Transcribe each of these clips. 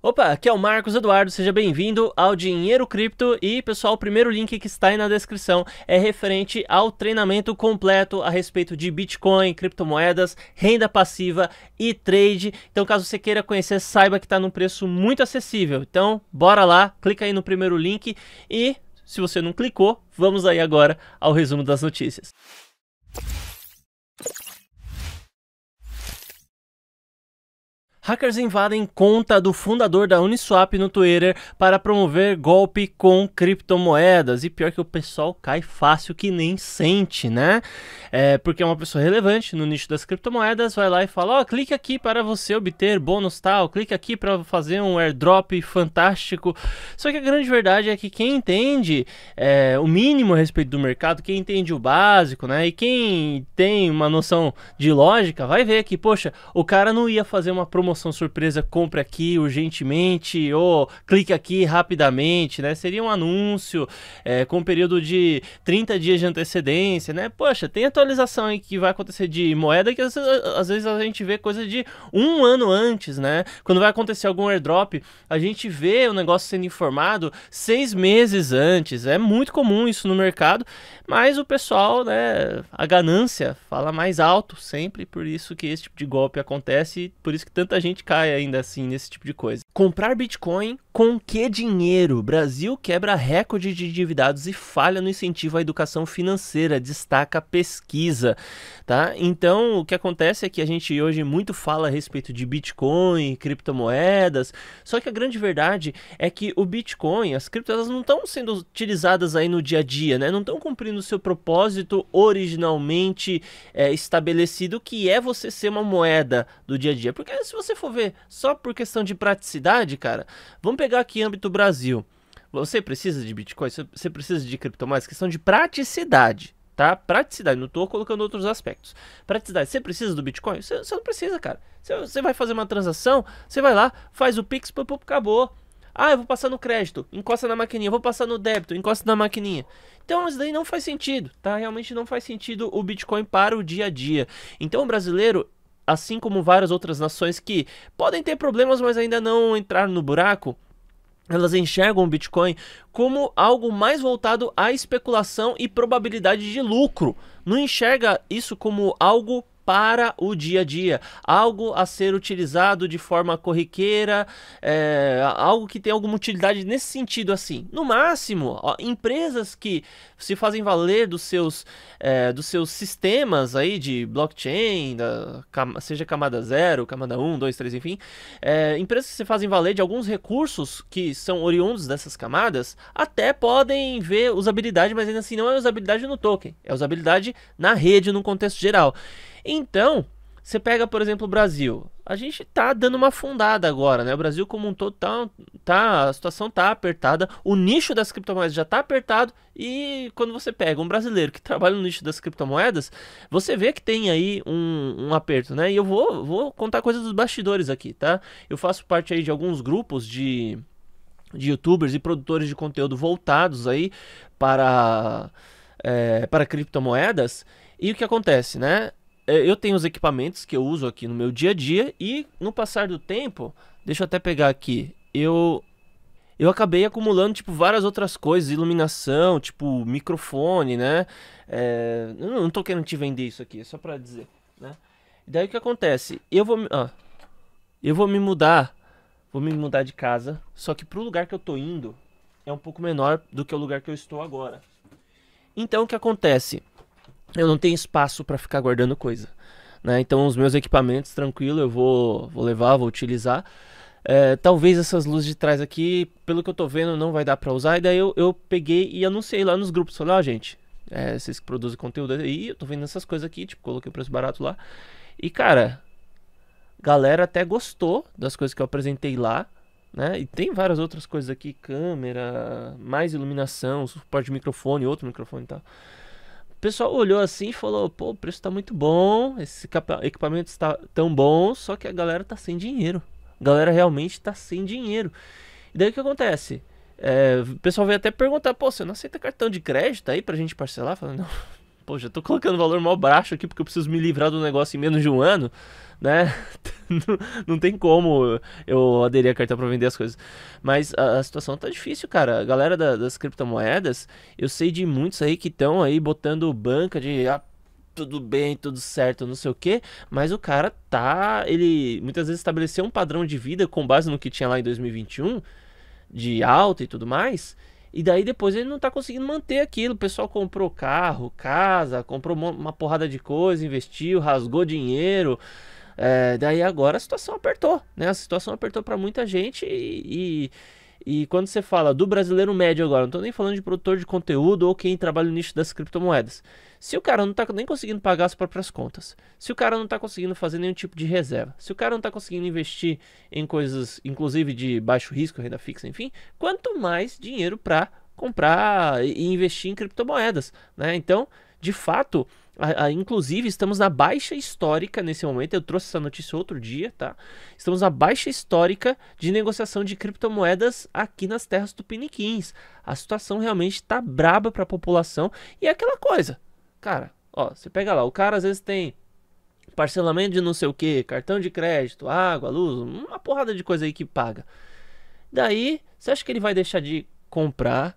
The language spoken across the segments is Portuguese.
Opa, aqui é o Marcos Eduardo, seja bem-vindo ao Dinheiro Cripto e, pessoal, o primeiro link que está aí na descrição é referente ao treinamento completo a respeito de Bitcoin, criptomoedas, renda passiva e trade. Então, caso você queira conhecer, saiba que está num preço muito acessível. Então, bora lá, clica aí no primeiro link e, se você não clicou, vamos aí agora ao resumo das notícias. Hackers invadem conta do fundador da Uniswap no Twitter para promover golpe com criptomoedas. E pior que o pessoal cai fácil que nem sente, né? É, porque é uma pessoa relevante no nicho das criptomoedas, vai lá e fala: ó, oh, clique aqui para você obter bônus tal, clique aqui para fazer um airdrop fantástico. Só que a grande verdade é que quem entende é, o mínimo a respeito do mercado, quem entende o básico, né? E quem tem uma noção de lógica, vai ver que, poxa, o cara não ia fazer uma promoção promoção surpresa, compre aqui urgentemente, ou clique aqui rapidamente, né? Seria um anúncio é, com período de 30 dias de antecedência, né? Poxa, tem atualização aí que vai acontecer de moeda que às, às vezes a gente vê coisa de um ano antes, né? Quando vai acontecer algum airdrop, a gente vê o negócio sendo informado seis meses antes. É muito comum isso no mercado, mas o pessoal, né? A ganância fala mais alto sempre, por isso que esse tipo de golpe acontece, por isso que tanta gente gente cai ainda assim nesse tipo de coisa. Comprar Bitcoin com que dinheiro? Brasil quebra recorde de endividados e falha no incentivo à educação financeira, destaca pesquisa, tá? Então, o que acontece é que a gente hoje muito fala a respeito de Bitcoin, criptomoedas, só que a grande verdade é que o Bitcoin, as criptomoedas não estão sendo utilizadas aí no dia a dia, né? Não estão cumprindo o seu propósito originalmente é, estabelecido, que é você ser uma moeda do dia a dia. Porque se você você for ver só por questão de praticidade, cara, vamos pegar aqui âmbito Brasil. Você precisa de Bitcoin, você precisa de criptomoedas, questão de praticidade tá? Praticidade, não estou colocando outros aspectos. Praticidade, você precisa do Bitcoin? Você, não precisa, cara. Você, vai fazer uma transação, você vai lá, faz o Pix, pum, pum, acabou. Ah, eu vou passar no crédito, encosta na maquininha, vou passar no débito, encosta na maquininha. Então isso daí não faz sentido, tá? Realmente não faz sentido o Bitcoin para o dia a dia. Então o brasileiro, assim como várias outras nações que podem ter problemas, mas ainda não entraram no buraco, elas enxergam o Bitcoin como algo mais voltado à especulação e probabilidade de lucro. Não enxerga isso como algo para o dia a dia, algo a ser utilizado de forma corriqueira, é, algo que tem alguma utilidade nesse sentido assim. No máximo, ó, empresas que se fazem valer dos seus, é, dos seus sistemas aí de blockchain, da, seja camada 0, camada 1, 2, 3, enfim, é, empresas que se fazem valer de alguns recursos que são oriundos dessas camadas, até podem ver usabilidade, mas ainda assim não é usabilidade no token, é usabilidade na rede, no contexto geral. Então, você pega, por exemplo, o Brasil. A gente tá dando uma afundada agora, né? O Brasil como um todo tá, tá, a situação tá apertada, o nicho das criptomoedas já tá apertado e quando você pega um brasileiro que trabalha no nicho das criptomoedas, você vê que tem aí um, um aperto, né? E eu vou, vou contar coisas dos bastidores aqui, tá? Eu faço parte aí de alguns grupos de, de youtubers e produtores de conteúdo voltados aí para, é, para criptomoedas e o que acontece, né? É, eu tenho os equipamentos que eu uso aqui no meu dia a dia e no passar do tempo, deixa eu até pegar aqui, eu eu acabei acumulando tipo várias outras coisas, iluminação, tipo microfone, né? É, eu não tô querendo te vender isso aqui, é só para dizer, né? E daí o que acontece? Eu vou, ó, eu vou me mudar, vou me mudar de casa, só que pro lugar que eu tô indo é um pouco menor do que o lugar que eu estou agora. Então o que acontece? eu não tenho espaço para ficar guardando coisa. Né? Então os meus equipamentos, tranquilo, eu vou, vou levar, vou utilizar. É, talvez essas luzes de trás aqui, pelo que eu tô vendo, não vai dar para usar. E daí eu, eu peguei e anunciei lá nos grupos. Falei, ó, oh, gente, é, vocês que produzem conteúdo aí, eu tô vendo essas coisas aqui, tipo, coloquei o preço barato lá. E, cara, galera até gostou das coisas que eu apresentei lá. Né? E tem várias outras coisas aqui, câmera, mais iluminação, suporte de microfone, outro microfone e tal. O pessoal olhou assim e falou: pô, o preço tá muito bom, esse equipamento está tão bom, só que a galera tá sem dinheiro. A galera realmente tá sem dinheiro. E daí o que acontece? É, o pessoal veio até perguntar: pô, você não aceita cartão de crédito aí pra gente parcelar? Falando: não, pô, já tô colocando valor mal baixo aqui porque eu preciso me livrar do negócio em menos de um ano né? não tem como eu aderir a cartão para vender as coisas. Mas a, a, situação tá difícil, cara. A galera da, das criptomoedas, eu sei de muitos aí que estão aí botando banca de ah, tudo bem, tudo certo, não sei o que, mas o cara tá, ele muitas vezes estabeleceu um padrão de vida com base no que tinha lá em 2021 de alta e tudo mais. E daí depois ele não tá conseguindo manter aquilo. O pessoal comprou carro, casa, comprou uma porrada de coisa, investiu, rasgou dinheiro. É, daí agora a situação apertou, né? A situação apertou para muita gente e, e, e, quando você fala do brasileiro médio agora, não tô nem falando de produtor de conteúdo ou quem trabalha no nicho das criptomoedas. Se o cara não tá nem conseguindo pagar as próprias contas, se o cara não tá conseguindo fazer nenhum tipo de reserva, se o cara não tá conseguindo investir em coisas, inclusive de baixo risco, renda fixa, enfim, quanto mais dinheiro para comprar e investir em criptomoedas, né? Então, de fato, a, a, inclusive, estamos na baixa histórica nesse momento. Eu trouxe essa notícia outro dia, tá? Estamos na baixa histórica de negociação de criptomoedas aqui nas terras tupiniquins. A situação realmente está braba para a população. E é aquela coisa, cara, ó, você pega lá, o cara às vezes tem parcelamento de não sei o que, cartão de crédito, água, luz, uma porrada de coisa aí que paga. Daí, você acha que ele vai deixar de comprar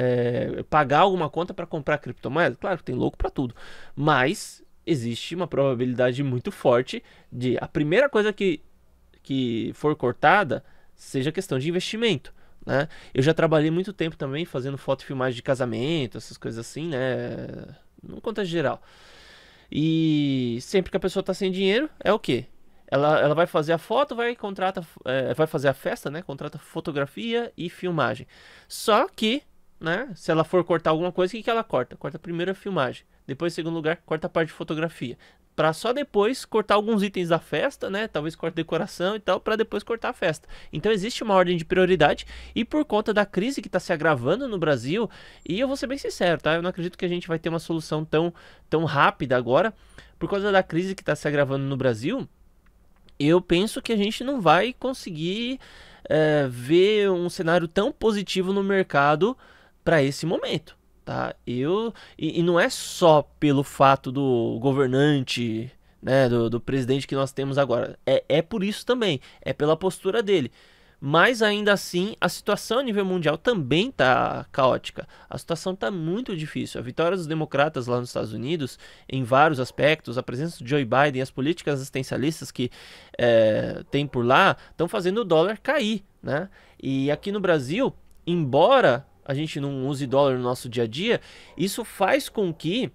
é, pagar alguma conta para comprar criptomoeda? Claro que tem louco para tudo, mas existe uma probabilidade muito forte de a primeira coisa que, que for cortada seja questão de investimento. Né? Eu já trabalhei muito tempo também fazendo foto e filmagem de casamento, essas coisas assim, né? Num contexto geral. E sempre que a pessoa está sem dinheiro, é o quê? Ela, ela vai fazer a foto, vai contrata, é, vai fazer a festa, né? Contrata fotografia e filmagem. Só que né? Se ela for cortar alguma coisa, o que, que ela corta? Corta primeiro a filmagem. Depois, em segundo lugar, corta a parte de fotografia. Para só depois cortar alguns itens da festa, né? Talvez corte decoração e tal, para depois cortar a festa. Então existe uma ordem de prioridade e por conta da crise que está se agravando no Brasil, e eu vou ser bem sincero, tá? Eu não acredito que a gente vai ter uma solução tão, tão rápida agora. Por causa da crise que está se agravando no Brasil, eu penso que a gente não vai conseguir é, ver um cenário tão positivo no mercado para esse momento. Tá? Eu, e, e, não é só pelo fato do governante, né, do, do presidente que nós temos agora. É, é por isso também, é pela postura dele. Mas ainda assim, a situação a nível mundial também está caótica. A situação está muito difícil. A vitória dos democratas lá nos Estados Unidos, em vários aspectos, a presença de Joe Biden, as políticas assistencialistas que é, tem por lá, estão fazendo o dólar cair. Né? E aqui no Brasil, embora a gente não use dólar no nosso dia a dia, isso faz com que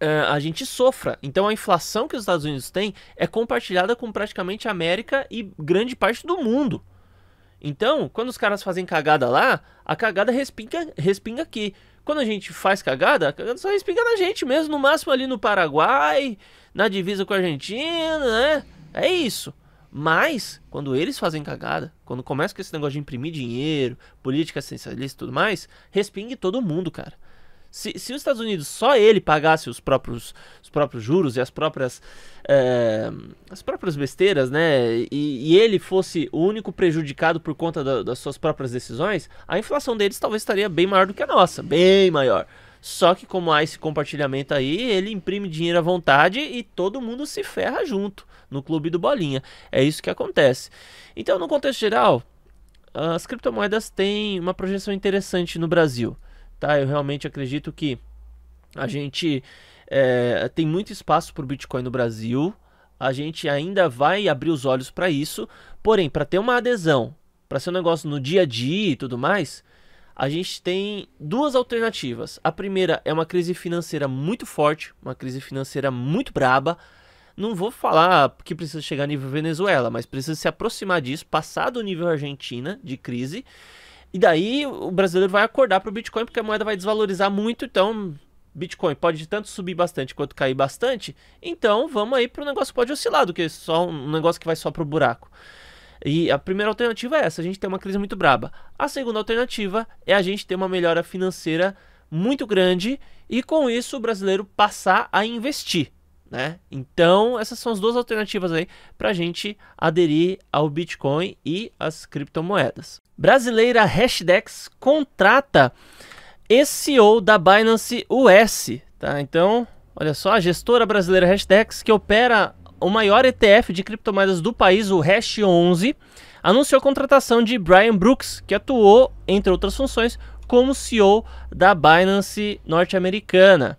Uh, a gente sofra. Então a inflação que os Estados Unidos têm é compartilhada com praticamente a América e grande parte do mundo. Então, quando os caras fazem cagada lá, a cagada respinga, respinga aqui. Quando a gente faz cagada, a cagada só respinga na gente mesmo, no máximo ali no Paraguai, na divisa com a Argentina, né? É isso. Mas, quando eles fazem cagada, quando começa com esse negócio de imprimir dinheiro, política essencialista e tudo mais, respingue todo mundo, cara. Se, se os Estados Unidos só ele pagasse os próprios, os próprios juros e as próprias, é, as próprias besteiras, né? E, e, ele fosse o único prejudicado por conta da, das suas próprias decisões, a inflação deles talvez estaria bem maior do que a nossa, bem maior. Só que como há esse compartilhamento aí, ele imprime dinheiro à vontade e todo mundo se ferra junto no clube do bolinha. É isso que acontece. Então, no contexto geral, as criptomoedas têm uma projeção interessante no Brasil, tá? Eu realmente acredito que a gente é, tem muito espaço para o Bitcoin no Brasil. A gente ainda vai abrir os olhos para isso, porém, para ter uma adesão, para ser um negócio no dia a dia e tudo mais, a gente tem duas alternativas. A primeira é uma crise financeira muito forte, uma crise financeira muito braba. Não vou falar que precisa chegar a nível Venezuela, mas precisa se aproximar disso, passar do nível Argentina de crise. E daí o brasileiro vai acordar para o Bitcoin porque a moeda vai desvalorizar muito, então Bitcoin pode tanto subir bastante quanto cair bastante, então vamos aí para o negócio que pode oscilar, do que só um negócio que vai só para o buraco. E a primeira alternativa é essa, a gente tem uma crise muito braba. A segunda alternativa é a gente ter uma melhora financeira muito grande e com isso o brasileiro passar a investir, né? Então, essas são as duas alternativas aí para a gente aderir ao Bitcoin e às criptomoedas. Brasileira Hashdex contrata SEO da Binance US, tá? Então, olha só, a gestora brasileira Hashdex que opera o maior ETF de criptomoedas do país, o Hash 11, anunciou a contratação de Brian Brooks, que atuou, entre outras funções, como CEO da Binance norte-americana.